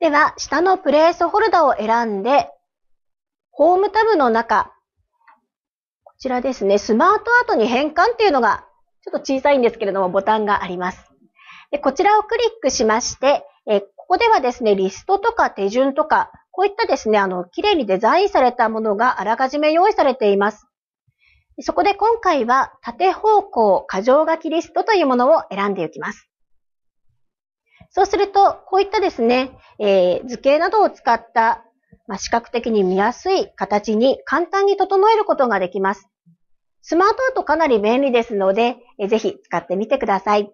では、下のプレースホルダーを選んで、ホームタブの中、こちらですね、スマートアートに変換っていうのが、ちょっと小さいんですけれども、ボタンがあります。でこちらをクリックしまして、えここではですね、リストとか手順とか、こういったですね、あの、綺麗にデザインされたものがあらかじめ用意されています。そこで今回は縦方向箇条書きリストというものを選んでいきます。そうすると、こういったですね、えー、図形などを使った、まあ、視覚的に見やすい形に簡単に整えることができます。スマートアートかなり便利ですので、えぜひ使ってみてください。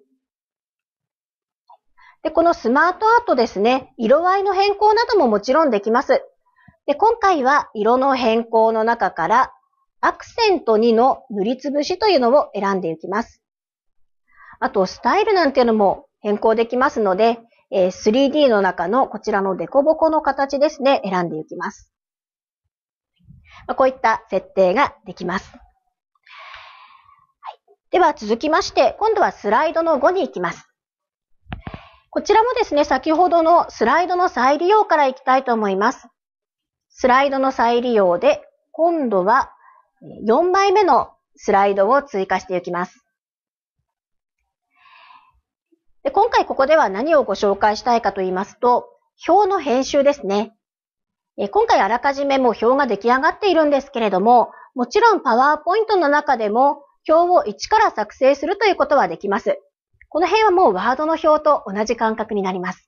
で、このスマートアートですね、色合いの変更などももちろんできます。で、今回は色の変更の中から、アクセント2の塗りつぶしというのを選んでいきます。あと、スタイルなんていうのも変更できますので、え 3D の中のこちらのデコボコの形ですね、選んでいきます。まこういった設定ができます。では続きまして、今度はスライドの5に行きます。こちらもですね、先ほどのスライドの再利用からいきたいと思います。スライドの再利用で、今度は4枚目のスライドを追加していきます。で今回ここでは何をご紹介したいかと言いますと、表の編集ですね。今回あらかじめもう表が出来上がっているんですけれども、もちろんパワーポイントの中でも表を1から作成するということはできます。この辺はもうワードの表と同じ感覚になります。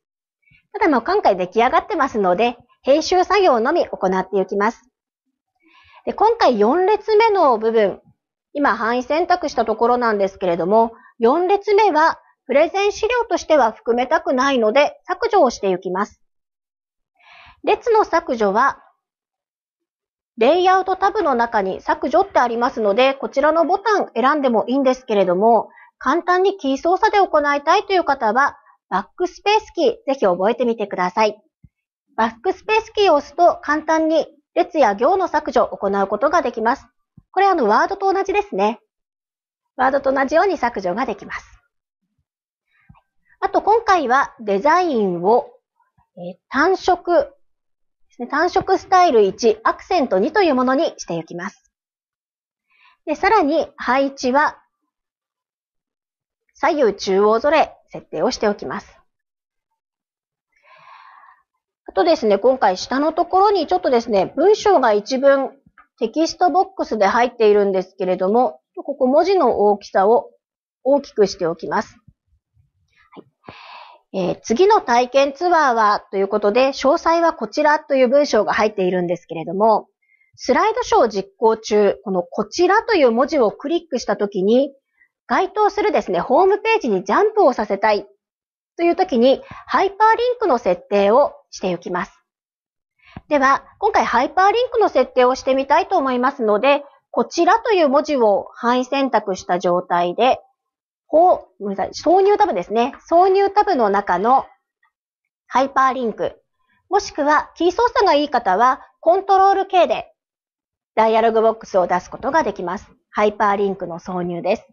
ただもう今回出来上がってますので、編集作業のみ行っていきます。で今回4列目の部分、今範囲選択したところなんですけれども、4列目はプレゼン資料としては含めたくないので削除をしていきます。列の削除は、レイアウトタブの中に削除ってありますので、こちらのボタン選んでもいいんですけれども、簡単にキー操作で行いたいという方は、バックスペースキー、ぜひ覚えてみてください。バックスペースキーを押すと簡単に列や行の削除を行うことができます。これあの、ワードと同じですね。ワードと同じように削除ができます。あと今回はデザインを、え単色単色スタイル1、アクセント2というものにしていきます。でさらに配置は左右中央ぞれ設定をしておきます。あとですね、今回下のところにちょっとですね、文章が一文テキストボックスで入っているんですけれども、ここ文字の大きさを大きくしておきます。えー、次の体験ツアーはということで、詳細はこちらという文章が入っているんですけれども、スライドショーを実行中、このこちらという文字をクリックしたときに、該当するですね、ホームページにジャンプをさせたいという時に、ハイパーリンクの設定をしておきます。では、今回ハイパーリンクの設定をしてみたいと思いますので、こちらという文字を範囲選択した状態で、こう、ごめんなさい、挿入タブですね。挿入タブの中のハイパーリンク、もしくはキー操作がいい方は、コントロール K でダイアログボックスを出すことができます。ハイパーリンクの挿入です。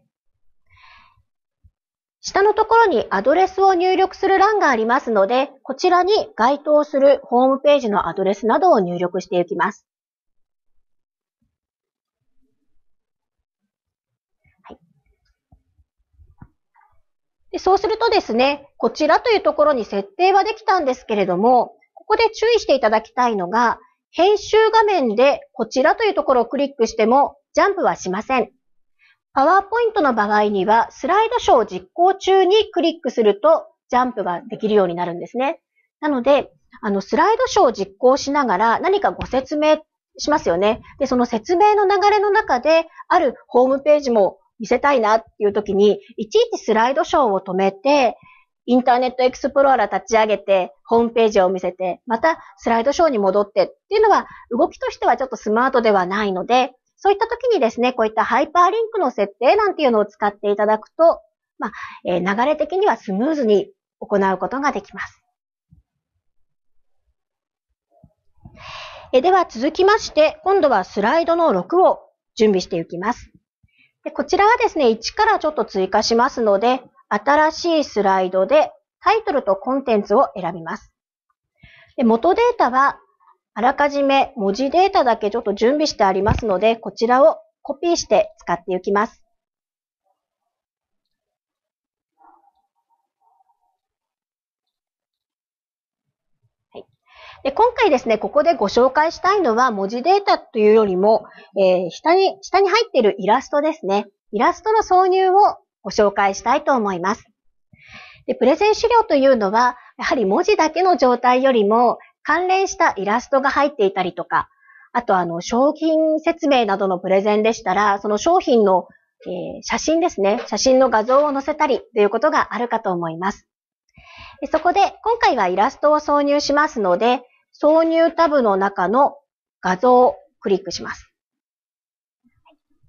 下のところにアドレスを入力する欄がありますので、こちらに該当するホームページのアドレスなどを入力していきます。はい、でそうするとですね、こちらというところに設定はできたんですけれども、ここで注意していただきたいのが、編集画面でこちらというところをクリックしてもジャンプはしません。パワーポイントの場合には、スライドショーを実行中にクリックすると、ジャンプができるようになるんですね。なので、あの、スライドショーを実行しながら何かご説明しますよね。で、その説明の流れの中で、あるホームページも見せたいなっていう時に、いちいちスライドショーを止めて、インターネットエクスプローラー立ち上げて、ホームページを見せて、またスライドショーに戻ってっていうのは、動きとしてはちょっとスマートではないので、そういった時にですね、こういったハイパーリンクの設定なんていうのを使っていただくと、まあ、えー、流れ的にはスムーズに行うことができます。えでは続きまして、今度はスライドの6を準備していきますで。こちらはですね、1からちょっと追加しますので、新しいスライドでタイトルとコンテンツを選びます。で元データはあらかじめ文字データだけちょっと準備してありますので、こちらをコピーして使っていきます。はい、で今回ですね、ここでご紹介したいのは文字データというよりも、えー、下に、下に入っているイラストですね。イラストの挿入をご紹介したいと思います。でプレゼン資料というのは、やはり文字だけの状態よりも、関連したイラストが入っていたりとか、あとあの、商品説明などのプレゼンでしたら、その商品の、えー、写真ですね、写真の画像を載せたりということがあるかと思います。そこで、今回はイラストを挿入しますので、挿入タブの中の画像をクリックします。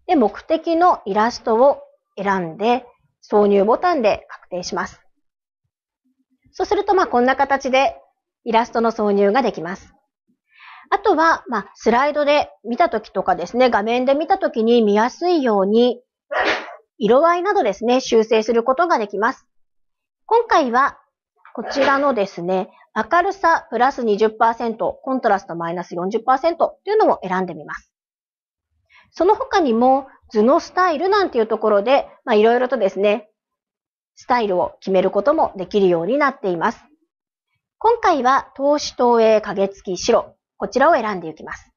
で、目的のイラストを選んで、挿入ボタンで確定します。そうすると、まあ、こんな形でイラストの挿入ができます。あとは、まあ、スライドで見た時とかですね、画面で見た時に見やすいように、色合いなどですね、修正することができます。今回は、こちらのですね、明るさプラス20%、コントラストマイナス40%というのを選んでみます。その他にも、図のスタイルなんていうところで、まあ、いろいろとですね、スタイルを決めることもできるようになっています。今回は投資投影影付き白。こちらを選んでいきます。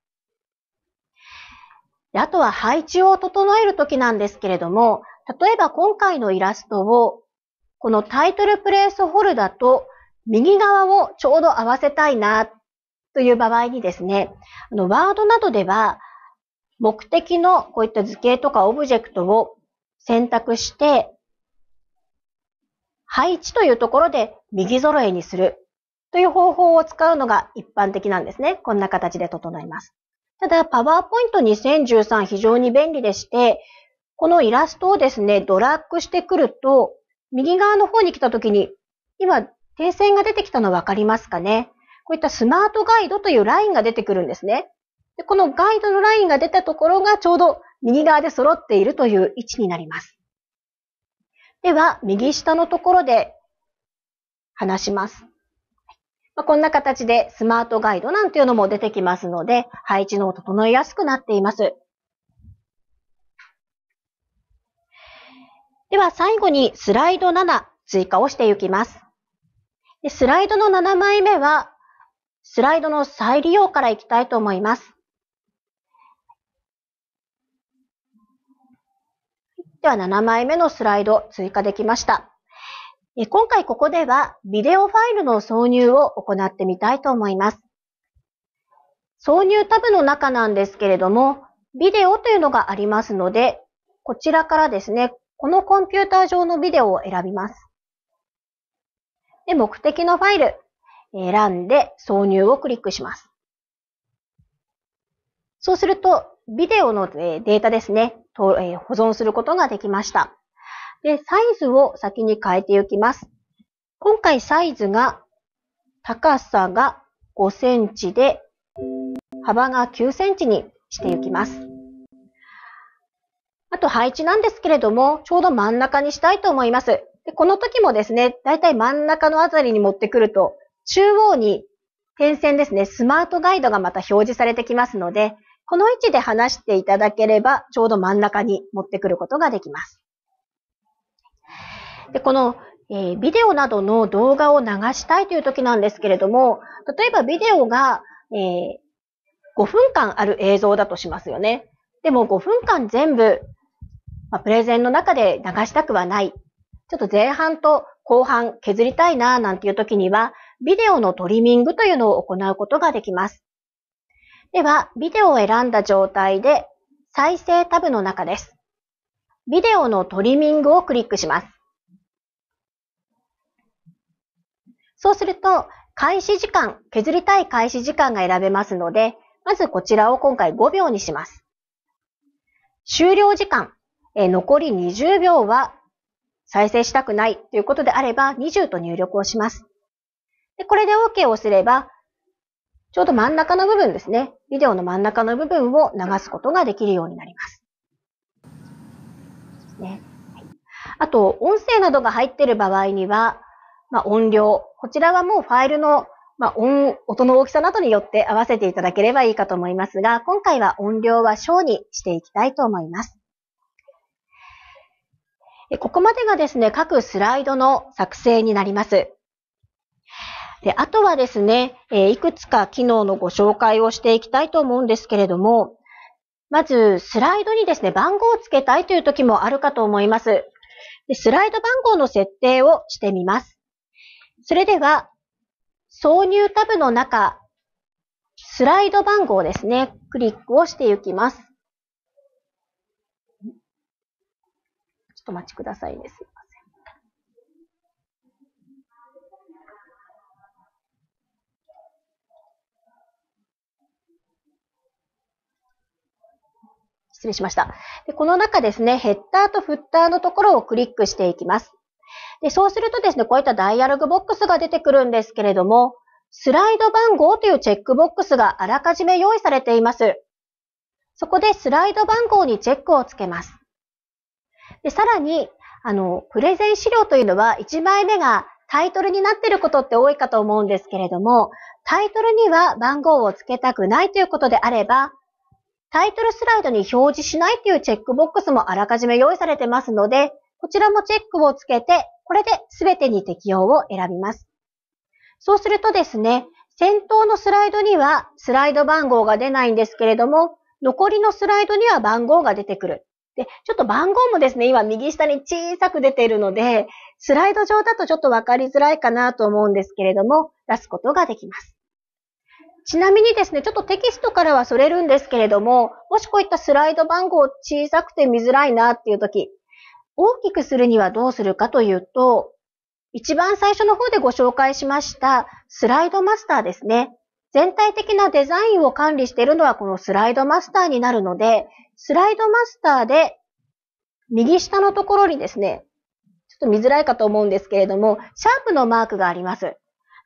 あとは配置を整えるときなんですけれども、例えば今回のイラストを、このタイトルプレイスホルダーと右側をちょうど合わせたいなという場合にですね、あのワードなどでは目的のこういった図形とかオブジェクトを選択して、配置というところで右揃えにするという方法を使うのが一般的なんですね。こんな形で整います。ただ、パワーポイント2013非常に便利でして、このイラストをですね、ドラッグしてくると、右側の方に来た時に、今、点線が出てきたの分かりますかねこういったスマートガイドというラインが出てくるんですね。でこのガイドのラインが出たところがちょうど右側で揃っているという位置になります。では、右下のところで話します。まあ、こんな形でスマートガイドなんていうのも出てきますので、配置の整えやすくなっています。では最後にスライド7追加をしていきます。でスライドの7枚目は、スライドの再利用からいきたいと思います。では7枚目のスライド追加できました。今回ここではビデオファイルの挿入を行ってみたいと思います。挿入タブの中なんですけれども、ビデオというのがありますので、こちらからですね、このコンピューター上のビデオを選びます。で目的のファイル、選んで挿入をクリックします。そうすると、ビデオのデータですね、保存することができました。で、サイズを先に変えていきます。今回サイズが、高さが5センチで、幅が9センチにしていきます。あと配置なんですけれども、ちょうど真ん中にしたいと思います。でこの時もですね、だいたい真ん中のあたりに持ってくると、中央に点線ですね、スマートガイドがまた表示されてきますので、この位置で離していただければ、ちょうど真ん中に持ってくることができます。で、この、えー、ビデオなどの動画を流したいという時なんですけれども、例えばビデオが、えー、5分間ある映像だとしますよね。でも5分間全部、まあ、プレゼンの中で流したくはない。ちょっと前半と後半削りたいななんていう時には、ビデオのトリミングというのを行うことができます。では、ビデオを選んだ状態で、再生タブの中です。ビデオのトリミングをクリックします。そうすると、開始時間、削りたい開始時間が選べますので、まずこちらを今回5秒にします。終了時間、え残り20秒は再生したくないということであれば、20と入力をします。でこれで OK をすれば、ちょうど真ん中の部分ですね。ビデオの真ん中の部分を流すことができるようになります。ね。あと、音声などが入っている場合には、まあ、音量。こちらはもうファイルの、まあ、音、音の大きさなどによって合わせていただければいいかと思いますが、今回は音量は小にしていきたいと思います。ここまでがですね、各スライドの作成になります。で、あとはですね、えいくつか機能のご紹介をしていきたいと思うんですけれども、まず、スライドにですね、番号をつけたいという時もあるかと思います。でスライド番号の設定をしてみます。それでは、挿入タブの中、スライド番号ですね、クリックをしていきます。ちょっとお待ちくださいね。すいません。失礼しました。でこの中ですね、ヘッダーとフッターのところをクリックしていきます。で、そうするとですね、こういったダイアログボックスが出てくるんですけれども、スライド番号というチェックボックスがあらかじめ用意されています。そこでスライド番号にチェックをつけます。で、さらに、あの、プレゼン資料というのは1枚目がタイトルになっていることって多いかと思うんですけれども、タイトルには番号をつけたくないということであれば、タイトルスライドに表示しないというチェックボックスもあらかじめ用意されてますので、こちらもチェックをつけて、これで全てに適用を選びます。そうするとですね、先頭のスライドにはスライド番号が出ないんですけれども、残りのスライドには番号が出てくる。で、ちょっと番号もですね、今右下に小さく出ているので、スライド上だとちょっとわかりづらいかなと思うんですけれども、出すことができます。ちなみにですね、ちょっとテキストからはそれるんですけれども、もしこういったスライド番号小さくて見づらいなっていう時、大きくするにはどうするかというと、一番最初の方でご紹介しましたスライドマスターですね。全体的なデザインを管理しているのはこのスライドマスターになるので、スライドマスターで右下のところにですね、ちょっと見づらいかと思うんですけれども、シャープのマークがあります。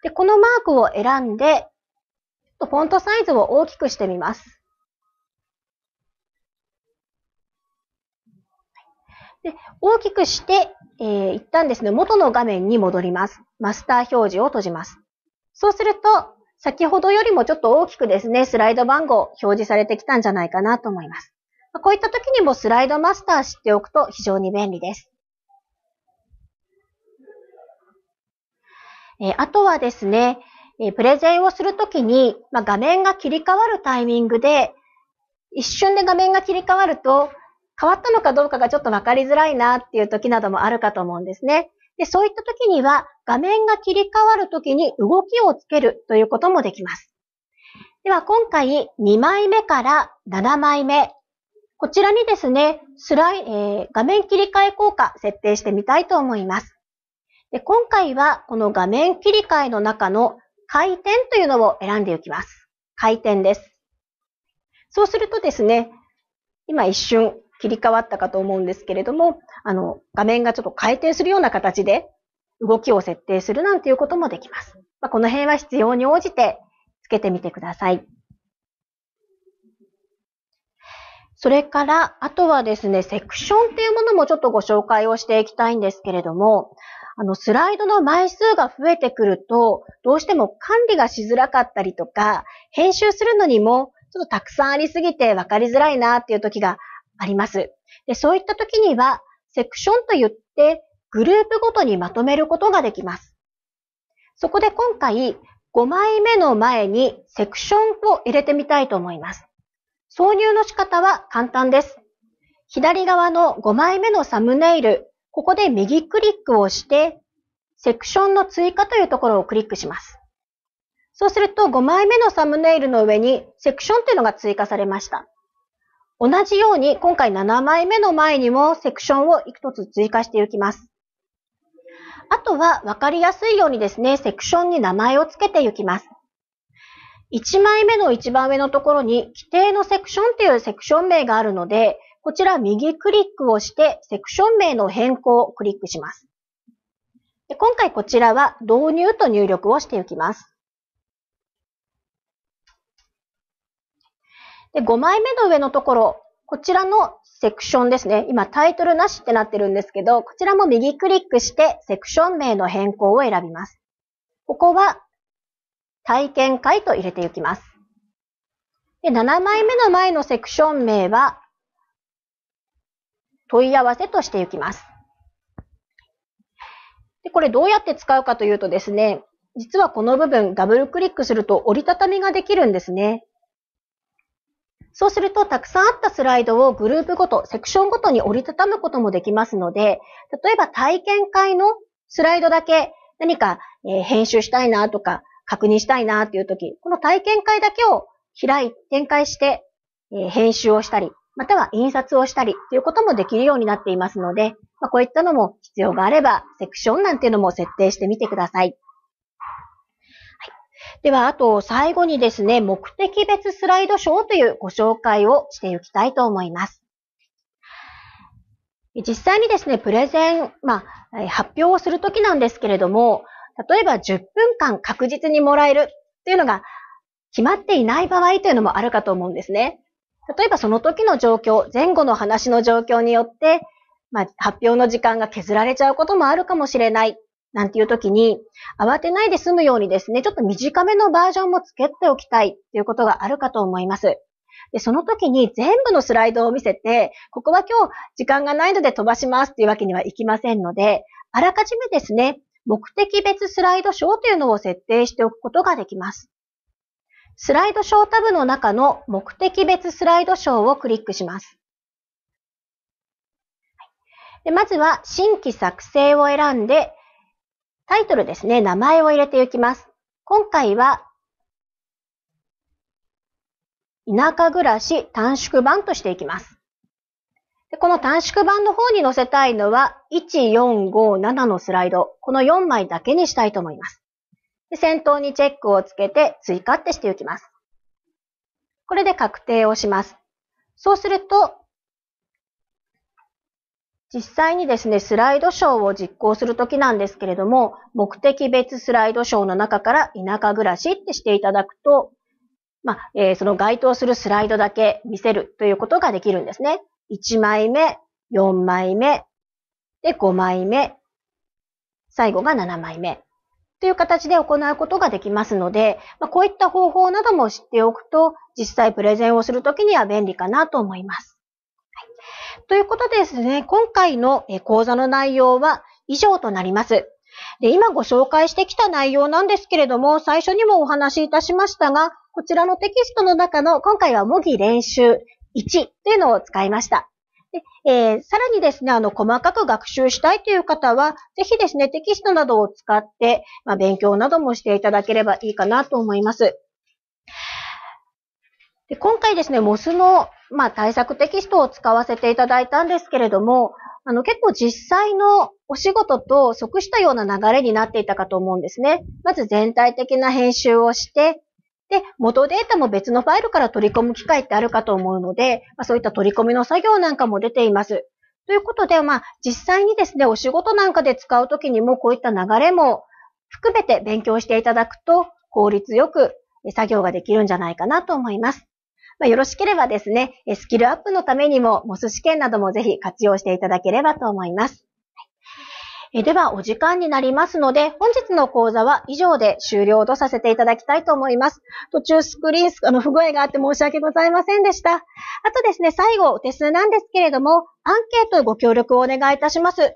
で、このマークを選んで、フォントサイズを大きくしてみます。で大きくして、えー、一旦ですね、元の画面に戻ります。マスター表示を閉じます。そうすると、先ほどよりもちょっと大きくですね、スライド番号表示されてきたんじゃないかなと思います。こういった時にもスライドマスター知っておくと非常に便利です。えー、あとはですね、えプレゼンをするときに、まあ、画面が切り替わるタイミングで、一瞬で画面が切り替わると、変わったのかどうかがちょっと分かりづらいなっていう時などもあるかと思うんですね。で、そういった時には画面が切り替わる時に動きをつけるということもできます。では今回2枚目から7枚目。こちらにですね、スライ、えー、画面切り替え効果設定してみたいと思います。で今回はこの画面切り替えの中の回転というのを選んでいきます。回転です。そうするとですね、今一瞬切り替わったかと思うんですけれども、あの、画面がちょっと回転するような形で動きを設定するなんていうこともできます。まあ、この辺は必要に応じてつけてみてください。それから、あとはですね、セクションっていうものもちょっとご紹介をしていきたいんですけれども、あの、スライドの枚数が増えてくると、どうしても管理がしづらかったりとか、編集するのにも、ちょっとたくさんありすぎて分かりづらいなっていう時があります。でそういった時には、セクションと言ってグループごとにまとめることができます。そこで今回、5枚目の前にセクションを入れてみたいと思います。挿入の仕方は簡単です。左側の5枚目のサムネイル、ここで右クリックをして、セクションの追加というところをクリックします。そうすると5枚目のサムネイルの上にセクションというのが追加されました。同じように今回7枚目の前にもセクションをいくつ追加していきます。あとは分かりやすいようにですね、セクションに名前を付けていきます。1枚目の一番上のところに規定のセクションというセクション名があるので、こちら右クリックをしてセクション名の変更をクリックします。で今回こちらは導入と入力をしていきます。で、5枚目の上のところ、こちらのセクションですね。今タイトルなしってなってるんですけど、こちらも右クリックしてセクション名の変更を選びます。ここは体験会と入れていきます。で、7枚目の前のセクション名は問い合わせとしていきます。で、これどうやって使うかというとですね、実はこの部分ダブルクリックすると折りたたみができるんですね。そうすると、たくさんあったスライドをグループごと、セクションごとに折りたたむこともできますので、例えば体験会のスライドだけ何か、え編集したいなとか、確認したいなっていうとき、この体験会だけを開い、展開して、え編集をしたり、または印刷をしたりということもできるようになっていますので、まあ、こういったのも必要があれば、セクションなんていうのも設定してみてください。では、あと最後にですね、目的別スライドショーというご紹介をしていきたいと思います。実際にですね、プレゼン、まあ、発表をするときなんですけれども、例えば10分間確実にもらえるというのが決まっていない場合というのもあるかと思うんですね。例えばその時の状況、前後の話の状況によって、まあ、発表の時間が削られちゃうこともあるかもしれないなんていう時に、慌てないで済むようにですね、ちょっと短めのバージョンもつけておきたいということがあるかと思います。で、その時に全部のスライドを見せて、ここは今日時間がないので飛ばしますっていうわけにはいきませんので、あらかじめですね、目的別スライドショーというのを設定しておくことができます。スライドショータブの中の目的別スライドショーをクリックします。でまずは新規作成を選んで、タイトルですね、名前を入れていきます。今回は、田舎暮らし短縮版としていきます。でこの短縮版の方に載せたいのは、1457のスライド。この4枚だけにしたいと思います。で先頭にチェックをつけて追加ってしていきます。これで確定をします。そうすると、実際にですね、スライドショーを実行するときなんですけれども、目的別スライドショーの中から田舎暮らしってしていただくと、まあ、えー、その該当するスライドだけ見せるということができるんですね。1枚目、4枚目、で、5枚目、最後が7枚目。という形で行うことができますので、まあ、こういった方法なども知っておくと、実際プレゼンをするときには便利かなと思います。ということでですね、今回の講座の内容は以上となります。で今ご紹介してきた内容なんですけれども、最初にもお話しいたしましたが、こちらのテキストの中の今回は模擬練習1というのを使いました。でえー、さらにですね、あの、細かく学習したいという方は、ぜひですね、テキストなどを使って、まあ、勉強などもしていただければいいかなと思います。で今回ですね、モスの、まあ、対策テキストを使わせていただいたんですけれども、あの、結構実際のお仕事と即したような流れになっていたかと思うんですね。まず全体的な編集をして、で、元データも別のファイルから取り込む機会ってあるかと思うので、まあ、そういった取り込みの作業なんかも出ています。ということで、まあ、実際にですね、お仕事なんかで使うときにもこういった流れも含めて勉強していただくと効率よく作業ができるんじゃないかなと思います。まあ、よろしければですね、スキルアップのためにも、モス試験などもぜひ活用していただければと思います。えでは、お時間になりますので、本日の講座は以上で終了とさせていただきたいと思います。途中スクリーン、あの、不具合があって申し訳ございませんでした。あとですね、最後、お手数なんですけれども、アンケートご協力をお願いいたします。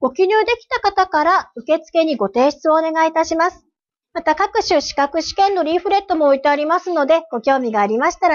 ご記入できた方から受付にご提出をお願いいたします。また各種資格試験のリーフレットも置いてありますので、ご興味がありましたら